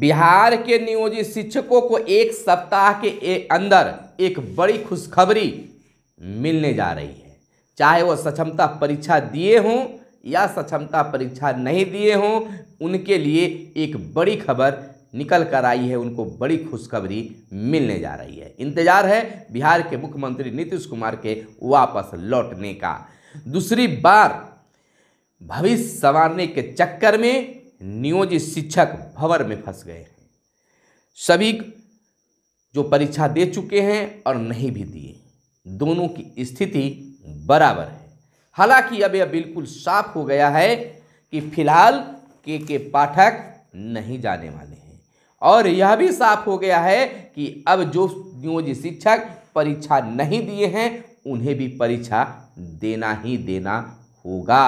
बिहार के नियोजित शिक्षकों को एक सप्ताह के अंदर एक बड़ी खुशखबरी मिलने जा रही है चाहे वो सक्षमता परीक्षा दिए हों या सक्षमता परीक्षा नहीं दिए हों उनके लिए एक बड़ी खबर निकल कर आई है उनको बड़ी खुशखबरी मिलने जा रही है इंतजार है बिहार के मुख्यमंत्री नीतीश कुमार के वापस लौटने का दूसरी बार भविष्य संवारने के चक्कर में नियोजित शिक्षक भंवर में फंस गए हैं सभी जो परीक्षा दे चुके हैं और नहीं भी दिए दोनों की स्थिति बराबर है हालांकि अब यह बिल्कुल साफ हो गया है कि फिलहाल के के पाठक नहीं जाने वाले हैं और यह भी साफ हो गया है कि अब जो नियोजित शिक्षक परीक्षा नहीं दिए हैं उन्हें भी परीक्षा देना ही देना होगा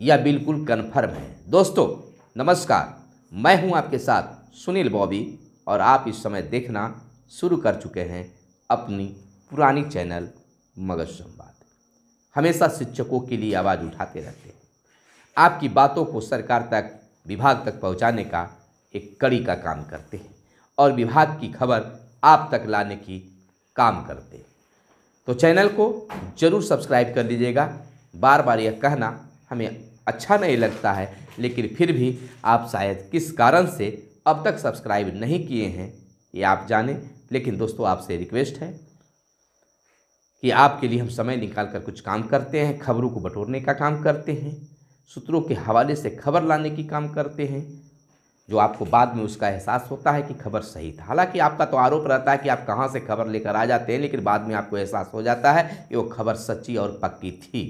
यह बिल्कुल कन्फर्म है दोस्तों नमस्कार मैं हूं आपके साथ सुनील बॉबी और आप इस समय देखना शुरू कर चुके हैं अपनी पुरानी चैनल मगज संवाद हमेशा शिक्षकों के लिए आवाज़ उठाते रहते हैं आपकी बातों को सरकार तक विभाग तक पहुंचाने का एक कड़ी का काम करते हैं और विभाग की खबर आप तक लाने की काम करते हैं तो चैनल को जरूर सब्सक्राइब कर लीजिएगा बार बार यह कहना हमें अच्छा नहीं लगता है लेकिन फिर भी आप शायद किस कारण से अब तक सब्सक्राइब नहीं किए हैं ये आप जानें लेकिन दोस्तों आपसे रिक्वेस्ट है कि आपके लिए हम समय निकाल कर कुछ काम करते हैं खबरों को बटोरने का काम करते हैं सूत्रों के हवाले से खबर लाने की काम करते हैं जो आपको बाद में उसका एहसास होता है कि खबर सही था हालांकि आपका तो आरोप रहता है कि आप कहाँ से खबर लेकर आ जाते हैं लेकिन बाद में आपको एहसास हो जाता है कि वो खबर सच्ची और पक्की थी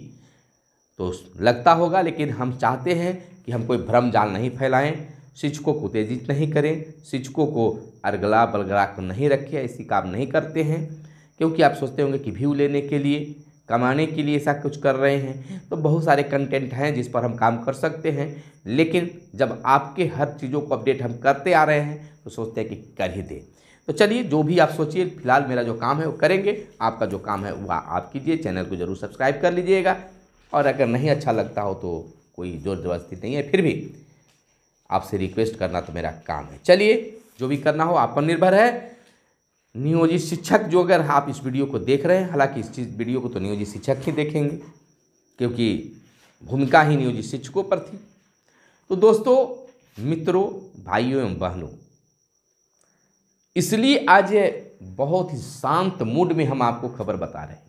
तो लगता होगा लेकिन हम चाहते हैं कि हम कोई भ्रम जाल नहीं फैलाएं शिक्षकों को उत्तेजित नहीं करें शिक्षकों को अरगला बलगला को नहीं रखें ऐसी काम नहीं करते हैं क्योंकि आप सोचते होंगे कि व्यू लेने के लिए कमाने के लिए ऐसा कुछ कर रहे हैं तो बहुत सारे कंटेंट हैं जिस पर हम काम कर सकते हैं लेकिन जब आपके हर चीज़ों को अपडेट हम करते आ रहे हैं तो सोचते हैं कि कर ही दें तो चलिए जो भी आप सोचिए फिलहाल मेरा जो काम है वो करेंगे आपका जो काम है वह आप कीजिए चैनल को जरूर सब्सक्राइब कर लीजिएगा और अगर नहीं अच्छा लगता हो तो कोई जोर जबरदस्ती नहीं है फिर भी आपसे रिक्वेस्ट करना तो मेरा काम है चलिए जो भी करना हो आप पर निर्भर है नियोजित शिक्षक जो अगर आप इस वीडियो को देख रहे हैं हालांकि इस चीज़ वीडियो को तो नियोजित शिक्षक ही देखेंगे क्योंकि भूमिका ही नियोजित शिक्षकों पर थी तो दोस्तों मित्रों भाइयों एवं बहनों इसलिए आज बहुत ही शांत मूड में हम आपको खबर बता रहे हैं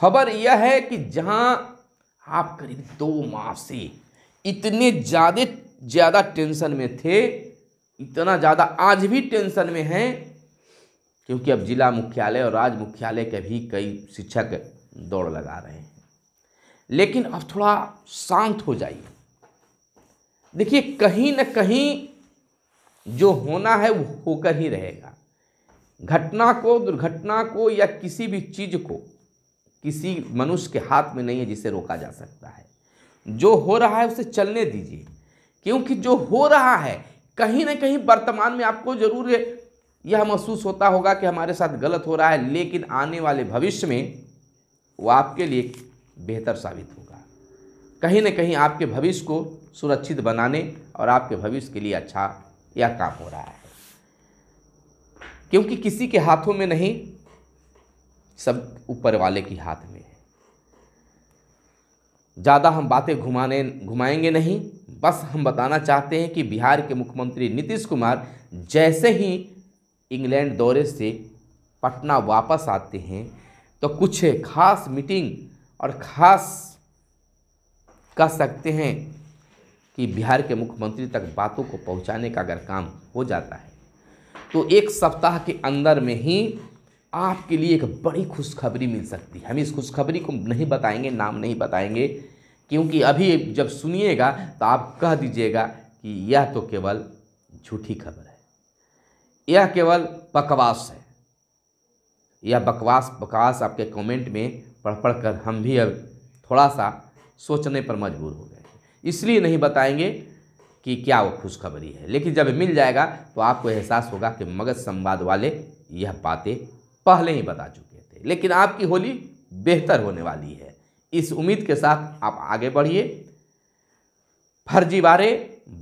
खबर यह है कि जहां आप करीब दो माह से इतने ज़्यादा ज़्यादा टेंशन में थे इतना ज़्यादा आज भी टेंशन में हैं क्योंकि अब जिला मुख्यालय और राज्य मुख्यालय के भी कई शिक्षक दौड़ लगा रहे हैं लेकिन अब थोड़ा शांत हो जाइए देखिए कहीं ना कहीं जो होना है वो होकर ही रहेगा घटना को दुर्घटना को या किसी भी चीज़ को किसी मनुष्य के हाथ में नहीं है जिसे रोका जा सकता है जो हो रहा है उसे चलने दीजिए क्योंकि जो हो रहा है कहीं ना कहीं वर्तमान में आपको जरूर यह महसूस होता होगा कि हमारे साथ गलत हो रहा है लेकिन आने वाले भविष्य में वो आपके लिए बेहतर साबित होगा कहीं ना कहीं आपके भविष्य को सुरक्षित बनाने और आपके भविष्य के लिए अच्छा यह काम हो रहा है क्योंकि किसी के हाथों में नहीं सब ऊपर वाले की हाथ में है ज़्यादा हम बातें घुमाने घुमाएंगे नहीं बस हम बताना चाहते हैं कि बिहार के मुख्यमंत्री नीतीश कुमार जैसे ही इंग्लैंड दौरे से पटना वापस आते हैं तो कुछ खास मीटिंग और ख़ास कह सकते हैं कि बिहार के मुख्यमंत्री तक बातों को पहुंचाने का अगर काम हो जाता है तो एक सप्ताह के अंदर में ही आपके लिए एक बड़ी खुशखबरी मिल सकती है हम इस खुशखबरी को नहीं बताएंगे नाम नहीं बताएंगे क्योंकि अभी जब सुनिएगा तो आप कह दीजिएगा कि यह तो केवल झूठी खबर है यह केवल बकवास है यह बकवास बकवास आपके कमेंट में पढ़ पढ़ कर हम भी अब थोड़ा सा सोचने पर मजबूर हो गए इसलिए नहीं बताएंगे कि क्या वो खुशखबरी है लेकिन जब मिल जाएगा तो आपको एहसास होगा कि मगध संवाद वाले यह बातें पहले ही बता चुके थे लेकिन आपकी होली बेहतर होने वाली है इस उम्मीद के साथ आप आगे बढ़िए फर्जीवाड़े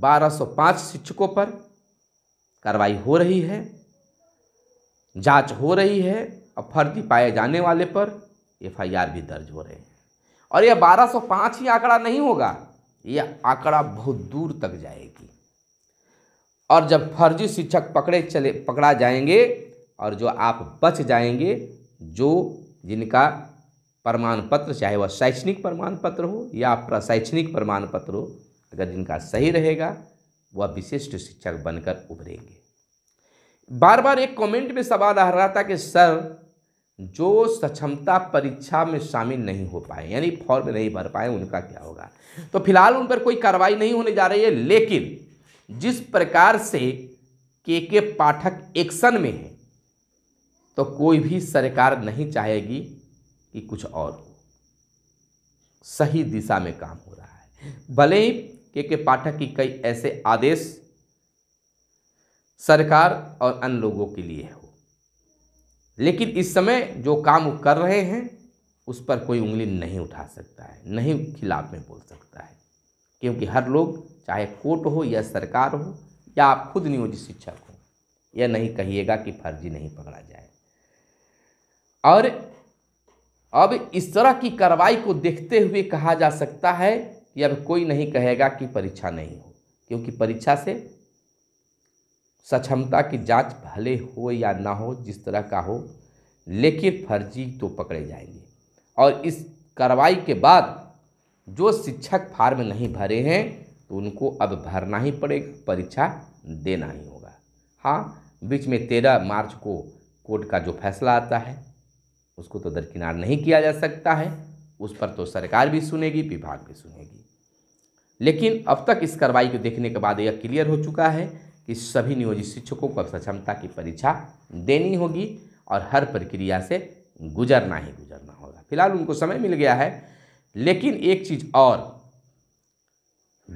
1205 शिक्षकों पर कार्रवाई हो रही है जांच हो रही है और फर्जी पाए जाने वाले पर एफआईआर भी दर्ज हो रहे हैं और यह 1205 ही आंकड़ा नहीं होगा यह आंकड़ा बहुत दूर तक जाएगी और जब फर्जी शिक्षक पकड़े चले पकड़ा जाएंगे और जो आप बच जाएंगे जो जिनका प्रमाण पत्र चाहे वह शैक्षणिक प्रमाण पत्र हो या प्रशैक्षणिक प्रमाण पत्र हो अगर जिनका सही रहेगा वह विशिष्ट शिक्षक बनकर उभरेंगे बार बार एक कमेंट में सवाल आ रहा था कि सर जो सक्षमता परीक्षा में शामिल नहीं हो पाए यानी फॉर्म नहीं भर पाए उनका क्या होगा तो फिलहाल उन पर कोई कार्रवाई नहीं होने जा रही है लेकिन जिस प्रकार से के के पाठक एक्शन में है तो कोई भी सरकार नहीं चाहेगी कि कुछ और हो सही दिशा में काम हो रहा है भले ही के के पाठक की कई ऐसे आदेश सरकार और अन्य लोगों के लिए हो लेकिन इस समय जो काम वो कर रहे हैं उस पर कोई उंगली नहीं उठा सकता है नहीं खिलाफ में बोल सकता है क्योंकि हर लोग चाहे कोर्ट हो या सरकार हो या आप खुद नियोजित शिक्षक हो यह नहीं कहिएगा कि फर्जी नहीं पकड़ा जाए और अब इस तरह की कार्रवाई को देखते हुए कहा जा सकता है कि अब कोई नहीं कहेगा कि परीक्षा नहीं हो क्योंकि परीक्षा से सक्षमता की जांच भले हो या ना हो जिस तरह का हो लेकिन फर्जी तो पकड़े जाएंगे और इस कार्रवाई के बाद जो शिक्षक फार्म नहीं भरे हैं तो उनको अब भरना ही पड़ेगा परीक्षा देना ही होगा हाँ बीच में तेरह मार्च को कोर्ट का जो फैसला आता है उसको तो दरकिनार नहीं किया जा सकता है उस पर तो सरकार भी सुनेगी विभाग भी सुनेगी लेकिन अब तक इस कार्रवाई को देखने के बाद यह क्लियर हो चुका है कि सभी नियोजित शिक्षकों को सक्षमता की परीक्षा देनी होगी और हर प्रक्रिया से गुजरना ही गुजरना होगा फिलहाल उनको समय मिल गया है लेकिन एक चीज़ और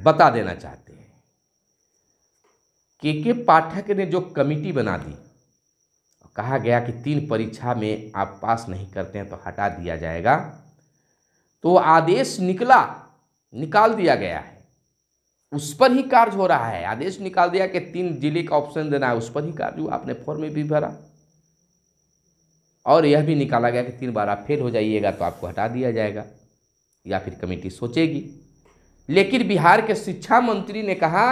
बता देना चाहते हैं के के पाठक ने जो कमेटी बना दी कहा गया कि तीन परीक्षा में आप पास नहीं करते हैं तो हटा दिया जाएगा तो आदेश निकला निकाल दिया गया है उस पर ही कार्य हो रहा है आदेश निकाल दिया कि तीन जिले का ऑप्शन देना है उस पर ही कार्य हुआ आपने फॉर्म भी भरा और यह भी निकाला गया कि तीन बार आप फेल हो जाइएगा तो आपको हटा दिया जाएगा या फिर कमेटी सोचेगी लेकिन बिहार के शिक्षा मंत्री ने कहा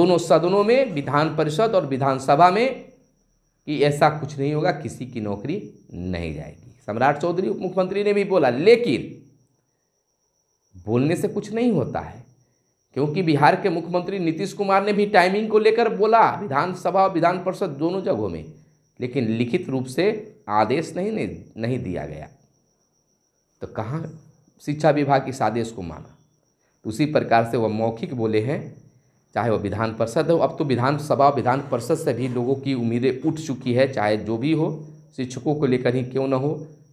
दोनों सदनों में विधान परिषद और विधानसभा में कि ऐसा कुछ नहीं होगा किसी की नौकरी नहीं जाएगी सम्राट चौधरी उप मुख्यमंत्री ने भी बोला लेकिन बोलने से कुछ नहीं होता है क्योंकि बिहार के मुख्यमंत्री नीतीश कुमार ने भी टाइमिंग को लेकर बोला विधानसभा और विधान परिषद दोनों जगहों में लेकिन लिखित रूप से आदेश नहीं नहीं दिया गया तो कहाँ शिक्षा विभाग इस आदेश को माना उसी प्रकार से वह मौखिक बोले हैं चाहे वो विधान परिषद हो अब तो विधानसभा विधान परिषद से भी लोगों की उम्मीदें उठ चुकी है चाहे जो भी हो शिक्षकों को लेकर ही क्यों ना हो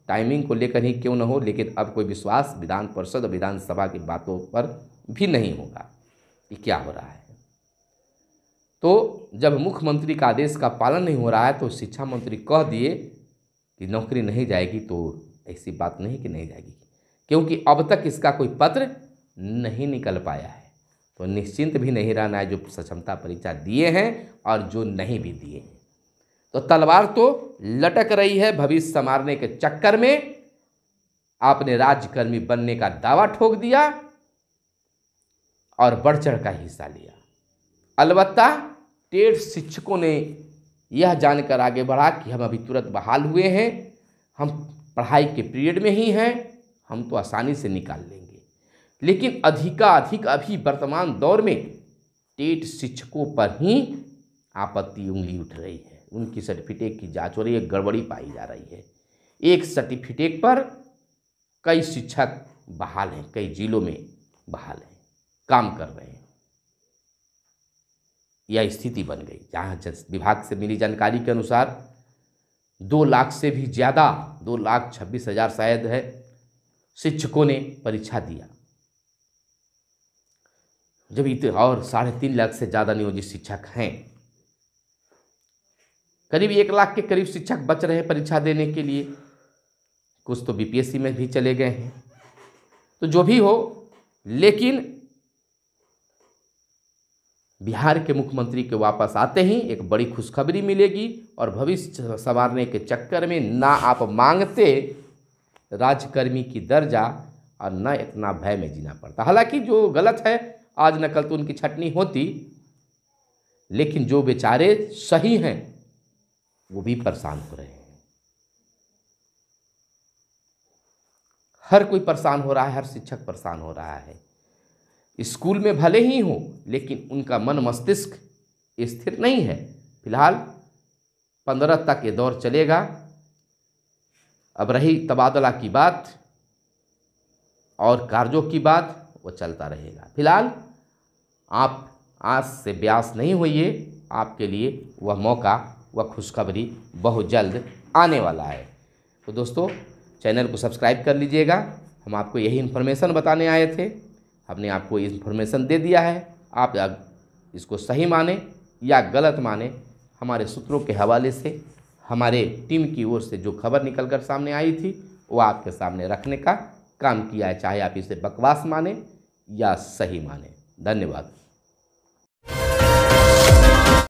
टाइमिंग को लेकर ही क्यों ना हो लेकिन अब कोई विश्वास विधान परिषद और विधानसभा की बातों पर भी नहीं होगा कि क्या हो रहा है तो जब मुख्यमंत्री का आदेश का पालन नहीं हो रहा है तो शिक्षा मंत्री कह दिए कि नौकरी नहीं जाएगी तो ऐसी बात नहीं कि नहीं जाएगी क्योंकि अब तक इसका कोई पत्र नहीं निकल पाया है तो निश्चिंत भी नहीं रहना है जो सक्षमता परीक्षा दिए हैं और जो नहीं भी दिए हैं तो तलवार तो लटक रही है भविष्य संवारने के चक्कर में आपने राज्यकर्मी बनने का दावा ठोक दिया और बढ़ चढ़ का हिस्सा लिया अलबत्ता टेढ़ शिक्षकों ने यह जानकर आगे बढ़ा कि हम अभी तुरंत बहाल हुए हैं हम पढ़ाई के पीरियड में ही हैं हम तो आसानी से निकाल लेंगे लेकिन अधिकाधिक अभी वर्तमान दौर में टेट शिक्षकों पर ही आपत्ति उंगली उठ रही है उनकी सर्टिफिकेट की जांच हो रही है गड़बड़ी पाई जा रही है एक सर्टिफिकेट पर कई शिक्षक बहाल हैं कई जिलों में बहाल हैं काम कर रहे हैं यह स्थिति बन गई जहाँ विभाग से मिली जानकारी के अनुसार दो लाख से भी ज़्यादा दो लाख छब्बीस हज़ार शायद है शिक्षकों ने परीक्षा दिया जब इत और साढ़े तीन लाख से ज़्यादा नियोजित शिक्षक हैं करीब एक लाख के करीब शिक्षक बच रहे हैं परीक्षा देने के लिए कुछ तो बीपीएससी में भी चले गए हैं तो जो भी हो लेकिन बिहार के मुख्यमंत्री के वापस आते ही एक बड़ी खुशखबरी मिलेगी और भविष्य संवारने के चक्कर में ना आप मांगते राजकर्मी की दर्जा और न इतना भय में जीना पड़ता हालांकि जो गलत है आज न कल तो उनकी छटनी होती लेकिन जो बेचारे सही हैं वो भी परेशान हो रहे हैं हर कोई परेशान हो रहा है हर शिक्षक परेशान हो रहा है स्कूल में भले ही हो लेकिन उनका मन मस्तिष्क स्थिर नहीं है फिलहाल पंद्रह तक ये दौर चलेगा अब रही तबादला की बात और कार्यों की बात वो चलता रहेगा फिलहाल आप आज से ब्यास नहीं होइए आपके लिए वह मौका वह खुशखबरी बहुत जल्द आने वाला है तो दोस्तों चैनल को सब्सक्राइब कर लीजिएगा हम आपको यही इन्फॉर्मेशन बताने आए थे हमने आपको इन्फॉर्मेशन दे दिया है आप इसको सही माने या गलत माने हमारे सूत्रों के हवाले से हमारे टीम की ओर से जो खबर निकल कर सामने आई थी वो आपके सामने रखने का काम किया है चाहे आप इसे बकवास माने या सही माने धन्यवाद